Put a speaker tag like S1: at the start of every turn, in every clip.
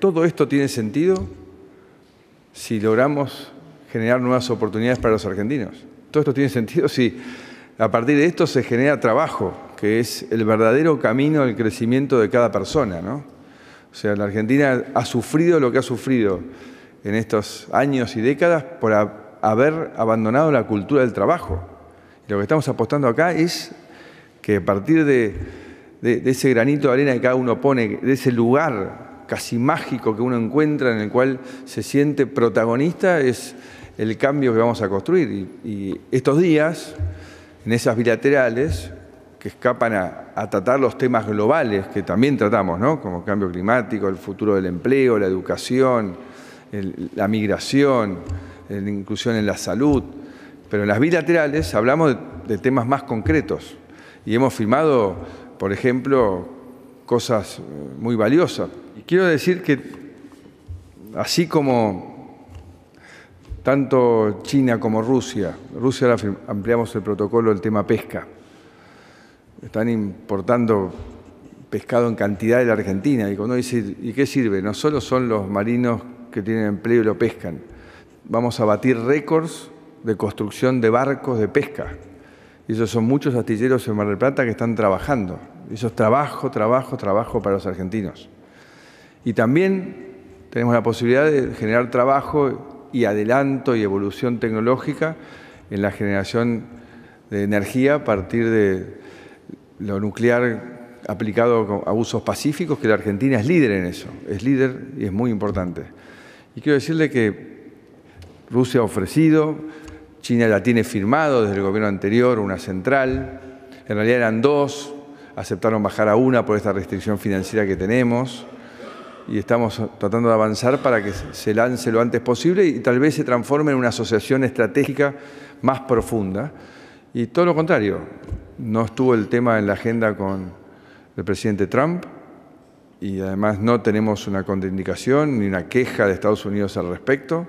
S1: todo esto tiene sentido si logramos generar nuevas oportunidades para los argentinos. Todo esto tiene sentido si a partir de esto se genera trabajo, que es el verdadero camino del crecimiento de cada persona. O sea, la Argentina ha sufrido lo que ha sufrido en estos años y décadas por haber abandonado la cultura del trabajo. lo que estamos apostando acá es que a partir de ese granito de arena que cada uno pone, de ese lugar casi mágico que uno encuentra en el cual se siente protagonista es el cambio que vamos a construir. Y, estos días, en esas bilaterales, que escapan a, tratar los temas globales que también tratamos, ¿no? como cambio climático, el futuro del empleo, la educación, la migración, la inclusión en la salud. Pero en las bilaterales hablamos de, de temas más concretos y hemos firmado, por ejemplo, cosas eh, muy valiosas. Quiero decir que así como tanto China como Rusia, Rusia ampliamos el protocolo del tema pesca, están importando pescado en cantidad de la Argentina. Y cuando dice, ¿y qué sirve? No solo son los marinos que tienen empleo y lo pescan, vamos a batir récords de construcción de barcos de pesca. Y esos son muchos astilleros en Mar del Plata que están trabajando. Eso es trabajo, trabajo, trabajo para los argentinos. Y también tenemos la posibilidad de generar trabajo y adelanto y evolución tecnológica en la generación de energía a partir de lo nuclear aplicado a usos pacíficos, que la Argentina es líder en eso, es líder y es muy importante. Y quiero decirle que Rusia ha ofrecido, China la tiene firmado desde el gobierno anterior, una central, en realidad eran dos, aceptaron bajar a una por esta restricción financiera que tenemos y estamos tratando de avanzar para que se lance lo antes posible y tal vez se transforme en una asociación estratégica más profunda. Y todo lo contrario, no estuvo el tema en la agenda con el presidente Trump y además no tenemos una contraindicación ni una queja de Estados Unidos al respecto.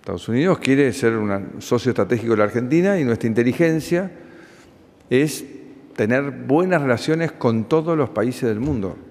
S1: Estados Unidos quiere ser un socio estratégico de la Argentina y nuestra inteligencia es tener buenas relaciones con todos los países del mundo.